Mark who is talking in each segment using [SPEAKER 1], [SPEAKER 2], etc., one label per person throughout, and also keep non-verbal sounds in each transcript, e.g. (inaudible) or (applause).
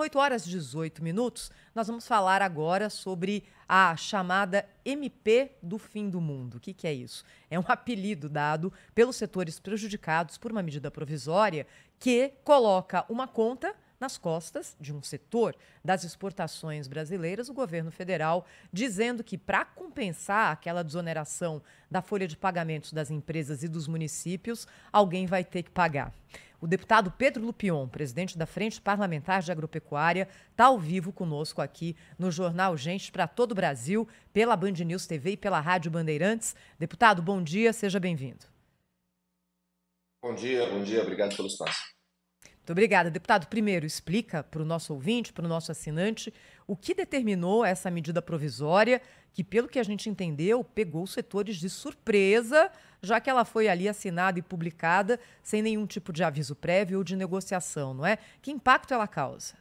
[SPEAKER 1] 8 horas 18 minutos. Nós vamos falar agora sobre a chamada MP do fim do mundo. O que, que é isso? É um (laughs) apelido dado pelos setores prejudicados por uma medida provisória que coloca uma conta nas costas de um setor das exportações brasileiras, o governo federal dizendo que, para compensar aquela desoneração da folha de pagamentos das empresas e dos municípios, alguém vai ter que pagar. O deputado Pedro Lupion, presidente da Frente Parlamentar de Agropecuária, está ao vivo conosco aqui no Jornal Gente para todo o Brasil, pela Band News TV e pela Rádio Bandeirantes. Deputado, bom dia, seja bem-vindo.
[SPEAKER 2] Bom dia, bom dia, obrigado pelo espaço.
[SPEAKER 1] Muito obrigada. Deputado, primeiro, explica para o nosso ouvinte, para o nosso assinante, o que determinou essa medida provisória, que, pelo que a gente entendeu, pegou os setores de surpresa, já que ela foi ali assinada e publicada sem nenhum tipo de aviso prévio ou de negociação, não é? Que impacto ela causa?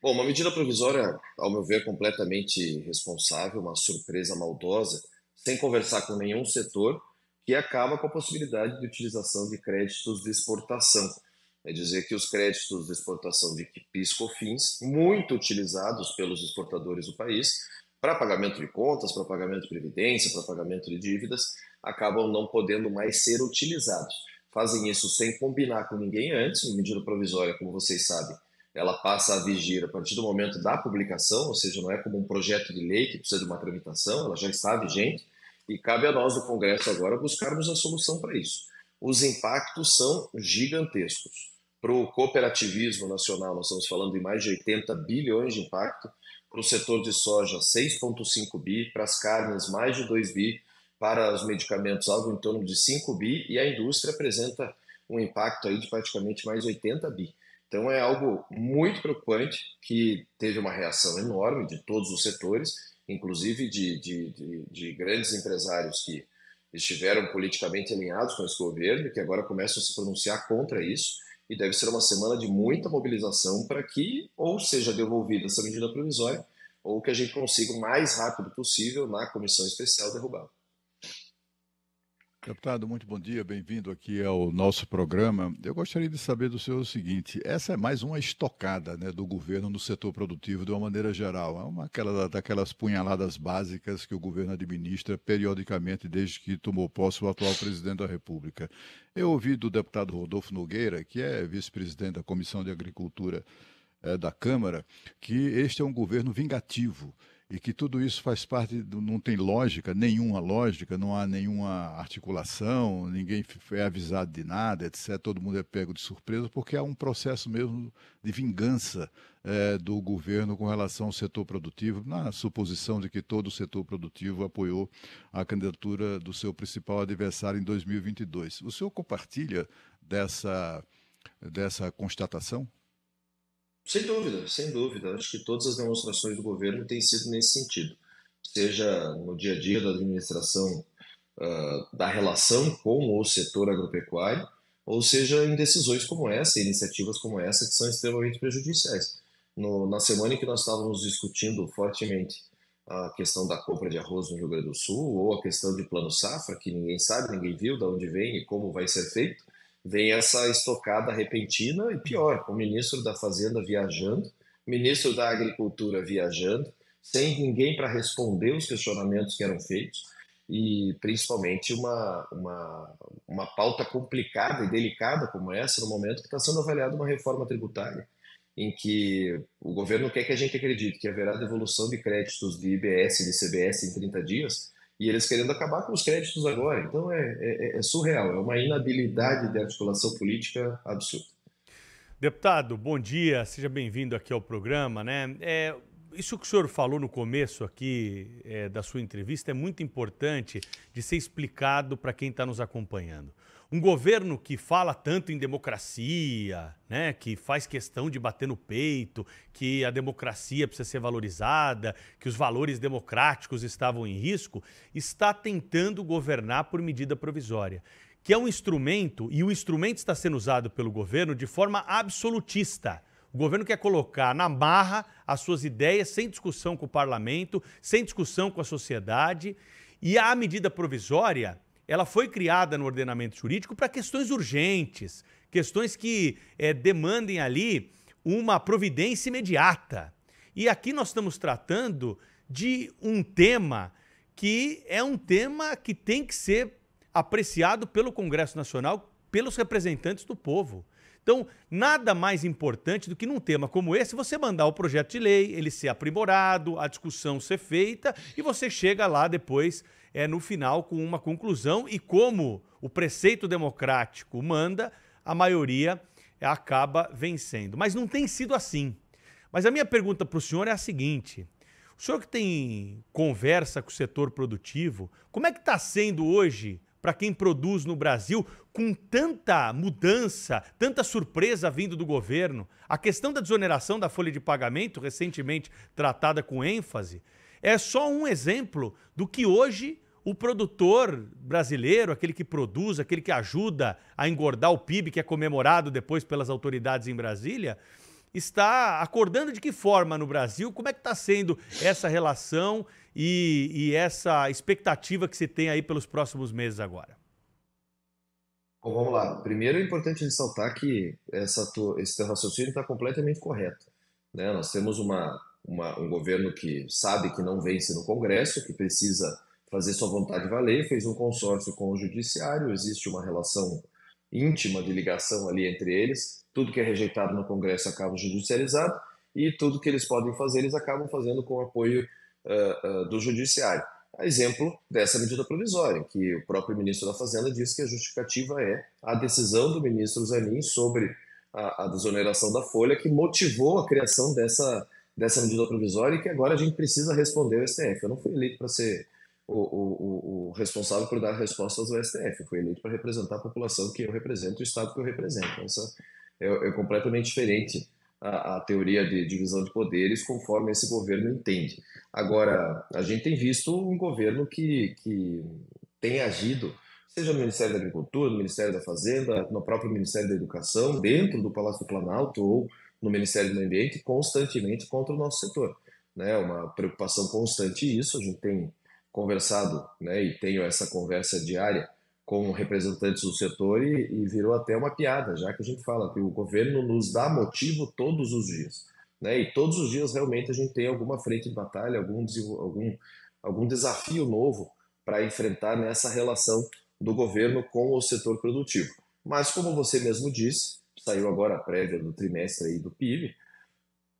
[SPEAKER 2] Bom, uma medida provisória, ao meu ver, completamente responsável, uma surpresa maldosa, sem conversar com nenhum setor, que acaba com a possibilidade de utilização de créditos de exportação é dizer que os créditos de exportação de PIS COFINS, muito utilizados pelos exportadores do país, para pagamento de contas, para pagamento de previdência, para pagamento de dívidas, acabam não podendo mais ser utilizados. Fazem isso sem combinar com ninguém antes, Em medida provisória, como vocês sabem, ela passa a vigir a partir do momento da publicação, ou seja, não é como um projeto de lei que precisa de uma tramitação, ela já está vigente, e cabe a nós do Congresso agora buscarmos a solução para isso os impactos são gigantescos. Para o cooperativismo nacional, nós estamos falando de mais de 80 bilhões de impacto, para o setor de soja, 6,5 bi, para as carnes, mais de 2 bi, para os medicamentos, algo em torno de 5 bi, e a indústria apresenta um impacto aí de praticamente mais de 80 bi. Então é algo muito preocupante que teve uma reação enorme de todos os setores, inclusive de, de, de, de grandes empresários que estiveram politicamente alinhados com esse governo, que agora começam a se pronunciar contra isso, e deve ser uma semana de muita mobilização para que ou seja devolvida essa medida provisória, ou que a gente consiga o mais rápido possível na comissão especial derrubá-la.
[SPEAKER 3] Deputado, muito bom dia, bem-vindo aqui ao nosso programa. Eu gostaria de saber do senhor o seguinte: essa é mais uma estocada né, do governo no setor produtivo de uma maneira geral. É uma aquela, daquelas punhaladas básicas que o governo administra periodicamente desde que tomou posse o atual presidente da República. Eu ouvi do deputado Rodolfo Nogueira, que é vice-presidente da Comissão de Agricultura eh, da Câmara, que este é um governo vingativo e que tudo isso faz parte, do, não tem lógica, nenhuma lógica, não há nenhuma articulação, ninguém é avisado de nada, etc. Todo mundo é pego de surpresa, porque há um processo mesmo de vingança é, do governo com relação ao setor produtivo, na suposição de que todo o setor produtivo apoiou a candidatura do seu principal adversário em 2022. O senhor compartilha dessa, dessa constatação?
[SPEAKER 2] Sem dúvida, sem dúvida. Acho que todas as demonstrações do governo têm sido nesse sentido, seja no dia a dia da administração, uh, da relação com o setor agropecuário, ou seja, em decisões como essa, iniciativas como essa, que são extremamente prejudiciais. No, na semana em que nós estávamos discutindo fortemente a questão da compra de arroz no Rio Grande do Sul, ou a questão de plano safra, que ninguém sabe, ninguém viu de onde vem e como vai ser feito, vem essa estocada repentina e pior, o ministro da Fazenda viajando, ministro da Agricultura viajando, sem ninguém para responder os questionamentos que eram feitos e principalmente uma, uma, uma pauta complicada e delicada como essa no momento que está sendo avaliada uma reforma tributária em que o governo quer que a gente acredite que haverá devolução de créditos de IBS e de CBS em 30 dias, e eles querendo acabar com os créditos agora. Então é, é, é, é surreal, é uma inabilidade de articulação política absurda.
[SPEAKER 4] Deputado, bom dia, seja bem-vindo aqui ao programa. Né? É, isso que o senhor falou no começo aqui é, da sua entrevista é muito importante de ser explicado para quem está nos acompanhando um governo que fala tanto em democracia, né, que faz questão de bater no peito, que a democracia precisa ser valorizada, que os valores democráticos estavam em risco, está tentando governar por medida provisória, que é um instrumento, e o instrumento está sendo usado pelo governo de forma absolutista. O governo quer colocar na marra as suas ideias sem discussão com o parlamento, sem discussão com a sociedade. E a medida provisória ela foi criada no ordenamento jurídico para questões urgentes, questões que é, demandem ali uma providência imediata. E aqui nós estamos tratando de um tema que é um tema que tem que ser apreciado pelo Congresso Nacional pelos representantes do povo. Então, nada mais importante do que num tema como esse, você mandar o projeto de lei, ele ser aprimorado, a discussão ser feita e você chega lá depois, é, no final, com uma conclusão. E como o preceito democrático manda, a maioria acaba vencendo. Mas não tem sido assim. Mas a minha pergunta para o senhor é a seguinte. O senhor que tem conversa com o setor produtivo, como é que está sendo hoje para quem produz no Brasil, com tanta mudança, tanta surpresa vindo do governo. A questão da desoneração da folha de pagamento, recentemente tratada com ênfase, é só um exemplo do que hoje o produtor brasileiro, aquele que produz, aquele que ajuda a engordar o PIB, que é comemorado depois pelas autoridades em Brasília, está acordando de que forma no Brasil? Como é que está sendo essa relação e, e essa expectativa que você tem aí pelos próximos meses agora?
[SPEAKER 2] Bom, vamos lá. Primeiro é importante ressaltar que essa tua, esse teu raciocínio está completamente correto. Né? Nós temos uma, uma, um governo que sabe que não vence no Congresso, que precisa fazer sua vontade valer, fez um consórcio com o Judiciário, existe uma relação íntima de ligação ali entre eles. Tudo que é rejeitado no Congresso acaba judicializado e tudo que eles podem fazer, eles acabam fazendo com o apoio uh, do Judiciário. A exemplo dessa medida provisória, que o próprio ministro da Fazenda disse que a justificativa é a decisão do ministro Zanin sobre a, a desoneração da Folha, que motivou a criação dessa, dessa medida provisória e que agora a gente precisa responder ao STF. Eu não fui eleito para ser o, o, o, responsável por dar respostas ao STF, eu fui eleito para representar a população que eu represento, o Estado que eu represento. Então, isso é, é completamente diferente a, a teoria de divisão de poderes conforme esse governo entende. Agora, a gente tem visto um governo que, que tem agido, seja no Ministério da Agricultura, no Ministério da Fazenda, no próprio Ministério da Educação, dentro do Palácio do Planalto ou no Ministério do Meio Ambiente, constantemente contra o nosso setor. Né? É uma preocupação constante isso, a gente tem conversado né, e tenho essa conversa diária com representantes do setor e, e, virou até uma piada, já que a gente fala que o governo nos dá motivo todos os dias. Né? E todos os dias realmente a gente tem alguma frente de batalha, algum, algum, algum desafio novo para enfrentar nessa relação do governo com o setor produtivo. Mas, como você mesmo disse, saiu agora a prévia do trimestre aí do PIB,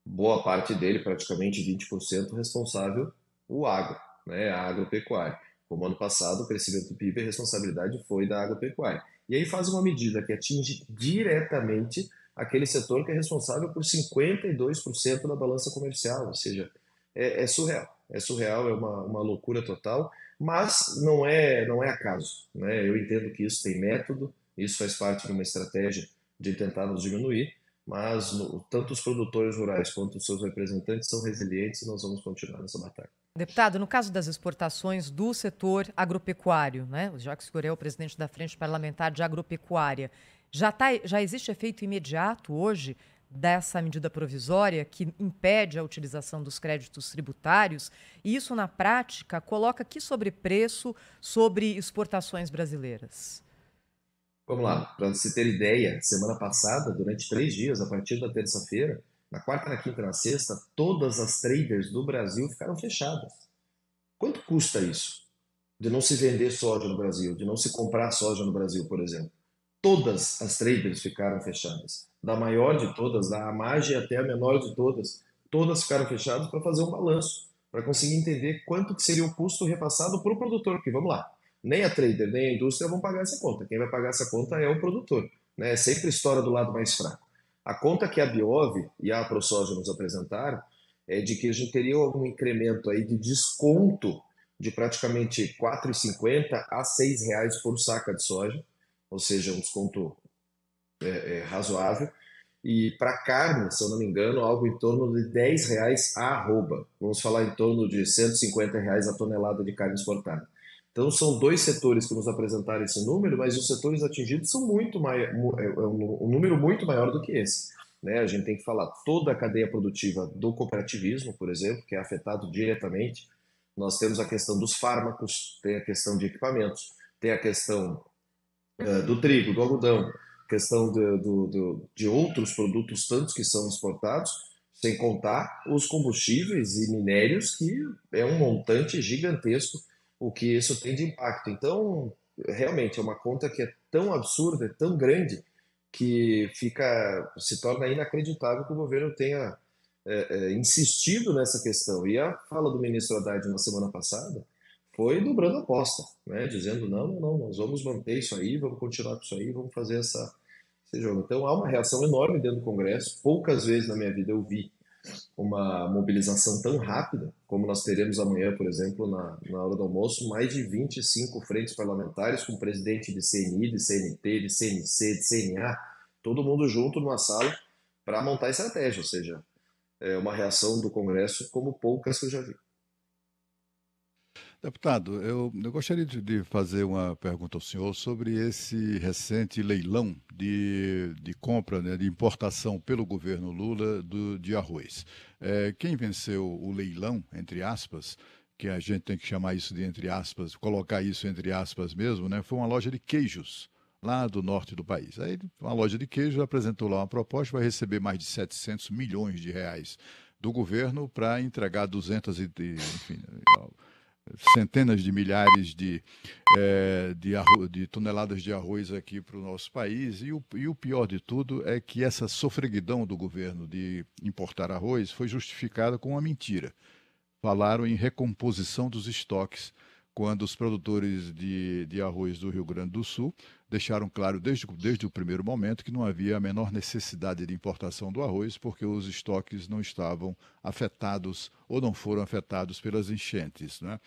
[SPEAKER 2] boa parte dele, praticamente 20%, responsável o agro, né, a agropecuária. Como ano passado, o crescimento do PIB, a responsabilidade foi da agropecuária. E aí faz uma medida que atinge diretamente aquele setor que é responsável por 52% da balança comercial, ou seja, é, é, surreal. É surreal, é uma, uma loucura total, mas não é, não é acaso. Né? Eu entendo que isso tem método, isso faz parte de uma estratégia de tentar nos diminuir, mas no, tanto os produtores rurais quanto os seus representantes são resilientes e nós vamos continuar nessa batalha.
[SPEAKER 1] Deputado, no caso das exportações do setor agropecuário, né? o Jacques Corel, presidente da Frente Parlamentar de Agropecuária, já, tá, já existe efeito imediato hoje dessa medida provisória que impede a utilização dos créditos tributários, e isso na prática coloca que sobrepreço sobre exportações brasileiras?
[SPEAKER 2] Vamos lá, para você ter ideia, semana passada, durante três dias, a partir da terça-feira, na quarta, na quinta e na sexta, todas as traders do Brasil ficaram fechadas. Quanto custa isso? De não se vender soja no Brasil, de não se comprar soja no Brasil, por exemplo. Todas as traders ficaram fechadas. Da maior de todas, da Amage até a menor de todas, todas ficaram fechadas para fazer um balanço, para conseguir entender quanto que seria o custo repassado para o produtor, porque vamos lá, nem a trader, nem a indústria vão pagar essa conta. Quem vai pagar essa conta é o produtor. Né? É sempre história do lado mais fraco. A conta que a Biov e a ProSoja nos apresentaram é de que a gente teria algum incremento aí de desconto de praticamente R$ 4,50 a R$ reais por saca de soja, ou seja, um desconto é, é, razoável. E para carne, se eu não me engano, algo em torno de R$ reais a arroba. Vamos falar em torno de 150 reais a tonelada de carne exportada. Então, são dois setores que nos apresentaram esse número, mas os setores atingidos são muito maior, é, é um número muito maior do que esse. Né? A gente tem que falar toda a cadeia produtiva do cooperativismo, por exemplo, que é afetado diretamente. Nós temos a questão dos fármacos, tem a questão de equipamentos, tem a questão uh, do trigo, do algodão, questão de, do, do, de outros produtos tantos que são exportados, sem contar os combustíveis e minérios, que é um montante gigantesco o que isso tem de impacto. Então, realmente, é uma conta que é tão absurda, é tão grande, que fica se torna inacreditável que o governo tenha é, é, insistido nessa questão. E a fala do ministro Haddad na semana passada foi dobrando a aposta, né? dizendo: não, não, nós vamos manter isso aí, vamos continuar com isso aí, vamos fazer essa, esse jogo. Então há uma reação enorme dentro do Congresso. Poucas vezes na minha vida eu vi uma mobilização tão rápida, como nós teremos amanhã, por exemplo, na, na hora do almoço, mais de 25 frentes parlamentares com presidente de CNI, de CNT, de CNC, de CNA, todo mundo junto numa sala para montar estratégia, ou seja, é uma reação do Congresso como poucas que eu já vi.
[SPEAKER 3] Deputado, eu, eu gostaria de, de, fazer uma pergunta ao senhor sobre esse recente leilão de, de compra, né, de importação pelo governo Lula do, de arroz. É, quem venceu o leilão, entre aspas, que a gente tem que chamar isso de entre aspas, colocar isso entre aspas mesmo, né, foi uma loja de queijos lá do norte do país. Aí uma loja de queijos apresentou lá uma proposta, vai receber mais de 700 milhões de reais do governo para entregar 200 e... De, enfim, né, centenas de milhares de, é, de, de, toneladas de arroz aqui para o nosso país. E o, e o, pior de tudo é que essa sofreguidão do governo de importar arroz foi justificada com uma mentira. Falaram em recomposição dos estoques quando os produtores de, de arroz do Rio Grande do Sul deixaram claro desde, desde o primeiro momento que não havia a menor necessidade de importação do arroz, porque os estoques não estavam afetados ou não foram afetados pelas enchentes. Né?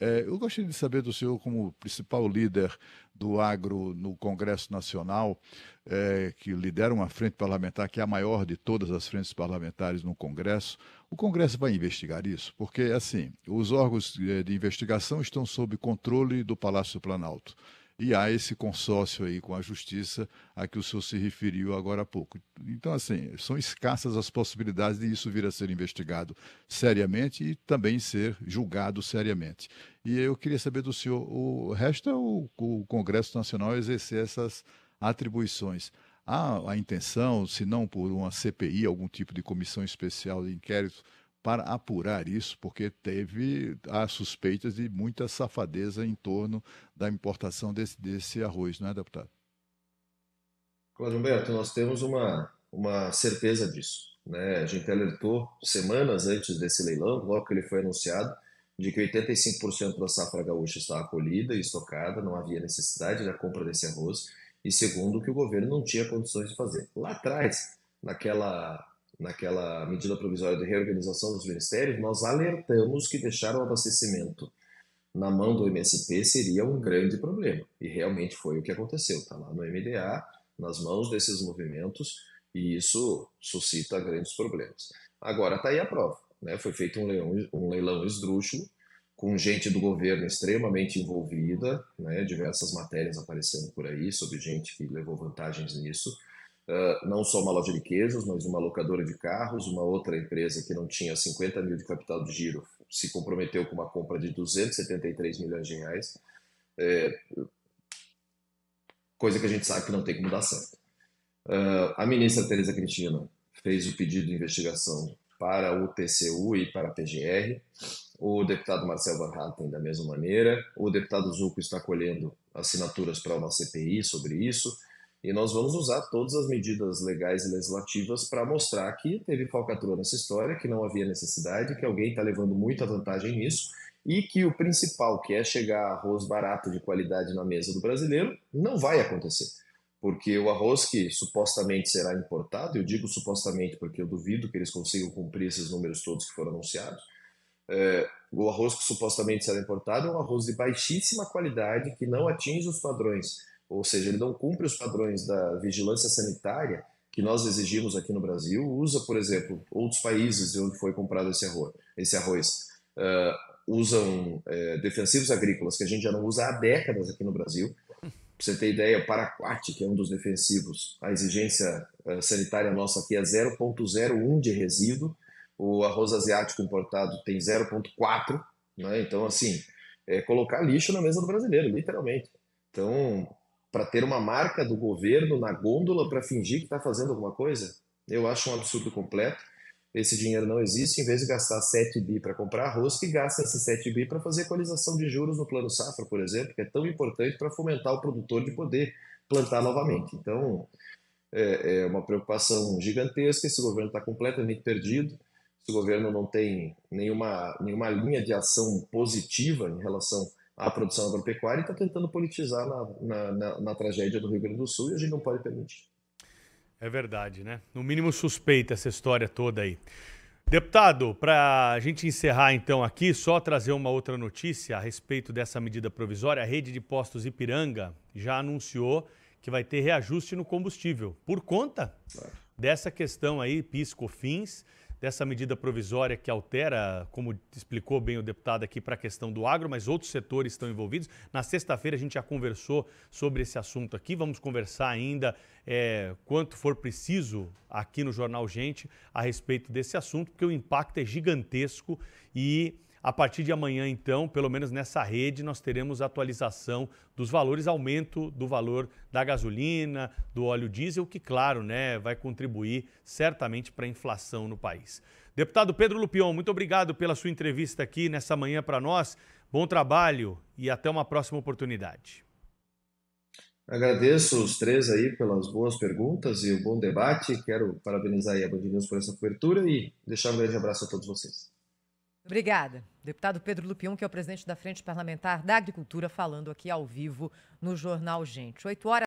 [SPEAKER 3] É, eu gostaria de saber do senhor, como principal líder do agro no Congresso Nacional, é, que lidera uma frente parlamentar, que é a maior de todas as frentes parlamentares no Congresso, o Congresso vai investigar isso? Porque, assim, os órgãos é, de investigação estão sob controle do Palácio do Planalto e há esse consórcio aí com a justiça a que o senhor se referiu agora há pouco. Então, assim, são escassas as possibilidades de isso vir a ser investigado seriamente e também ser julgado seriamente. E eu queria saber do senhor, o resta é o, o Congresso Nacional exercer essas atribuições. Há a intenção, se não por uma CPI, algum tipo de comissão especial de inquérito, para apurar isso, porque teve as suspeitas de muita safadeza em torno da importação desse, desse arroz, não é, deputado?
[SPEAKER 2] Cláudio Humberto, nós temos uma, uma certeza disso. Né? A gente alertou semanas antes desse leilão, logo que ele foi anunciado, de que 85% da safra gaúcha estava colhida e estocada, não havia necessidade da compra desse arroz, e segundo, que o governo não tinha condições de fazer. Lá atrás, naquela naquela medida provisória de reorganização dos ministérios, nós alertamos que deixar o abastecimento na mão do MSP seria um grande problema. E realmente foi o que aconteceu. Está lá no MDA, nas mãos desses movimentos, e isso suscita grandes problemas. Agora está aí a prova. Né? Foi feito um, leão, um leilão esdrúxulo, com gente do governo extremamente envolvida, né? diversas matérias aparecendo por aí sobre gente que levou vantagens nisso. Ah, não só uma loja de queijos, mas uma locadora de carros, uma outra empresa que não tinha 50 mil de capital de giro se comprometeu com uma compra de 273 milhões de reais, é, coisa que a gente sabe que não tem como dar certo. Uh, a ministra Tereza Cristina fez o pedido de investigação para o TCU e para a PGR, o deputado Marcel Van Hatten da mesma maneira, o deputado Zucco está colhendo assinaturas para uma CPI sobre isso, e nós vamos usar todas as medidas legais e legislativas para mostrar que teve falcatrua nessa história, que não havia necessidade, que alguém está levando muita vantagem nisso e que o principal, que é chegar arroz barato de qualidade na mesa do brasileiro, não vai acontecer. Porque o arroz que supostamente será importado, eu digo supostamente porque eu duvido que eles consigam cumprir esses números todos que foram anunciados, é, o arroz que supostamente será importado é um arroz de baixíssima qualidade que não atinge os padrões ou seja, ele não cumpre os padrões da vigilância sanitária que nós exigimos aqui no Brasil, usa, por exemplo, outros países onde foi comprado esse arroz, esse arroz uh, usam uh, defensivos agrícolas que a gente já não usa há décadas aqui no Brasil. Pra você ter ideia, o paraquat, que é um dos defensivos, a exigência uh, sanitária nossa aqui é 0,01 de resíduo, o arroz asiático importado tem 0,4, né? então assim, é colocar lixo na mesa do brasileiro, literalmente. Então, para ter uma marca do governo na gôndola para fingir que está fazendo alguma coisa? Eu acho um absurdo completo. Esse dinheiro não existe. Em vez de gastar 7 bi para comprar arroz, que gasta esses 7 bi para fazer equalização de juros no plano safra, por exemplo, que é tão importante para fomentar o produtor de poder plantar novamente. Então, é, é uma preocupação gigantesca. Esse governo está completamente perdido. Esse governo não tem nenhuma, nenhuma linha de ação positiva em relação a a produção agropecuária e está tentando politizar na, na, na, na, tragédia do Rio Grande do Sul e a gente não pode permitir.
[SPEAKER 4] É verdade, né? No mínimo suspeita essa história toda aí. Deputado, para a gente encerrar então aqui, só trazer uma outra notícia a respeito dessa medida provisória. A rede de postos Ipiranga já anunciou que vai ter reajuste no combustível por conta claro. É. dessa questão aí, PIS, COFINS dessa medida provisória que altera, como explicou bem o deputado aqui, para a questão do agro, mas outros setores estão envolvidos. Na sexta-feira a gente já conversou sobre esse assunto aqui, vamos conversar ainda é, quanto for preciso aqui no Jornal Gente a respeito desse assunto, porque o impacto é gigantesco e a partir de amanhã, então, pelo menos nessa rede, nós teremos atualização dos valores, aumento do valor da gasolina, do óleo diesel, que, claro, né, vai contribuir certamente para a inflação no país. Deputado Pedro Lupion, muito obrigado pela sua entrevista aqui nessa manhã para nós. Bom trabalho e até uma próxima oportunidade.
[SPEAKER 2] Agradeço os três aí pelas boas perguntas e o bom debate. Quero parabenizar a Band News por essa cobertura e deixar um grande abraço a todos vocês.
[SPEAKER 1] Obrigada. Deputado Pedro Lupion, que é o presidente da Frente Parlamentar da Agricultura, falando aqui ao vivo no Jornal Gente. 8 horas.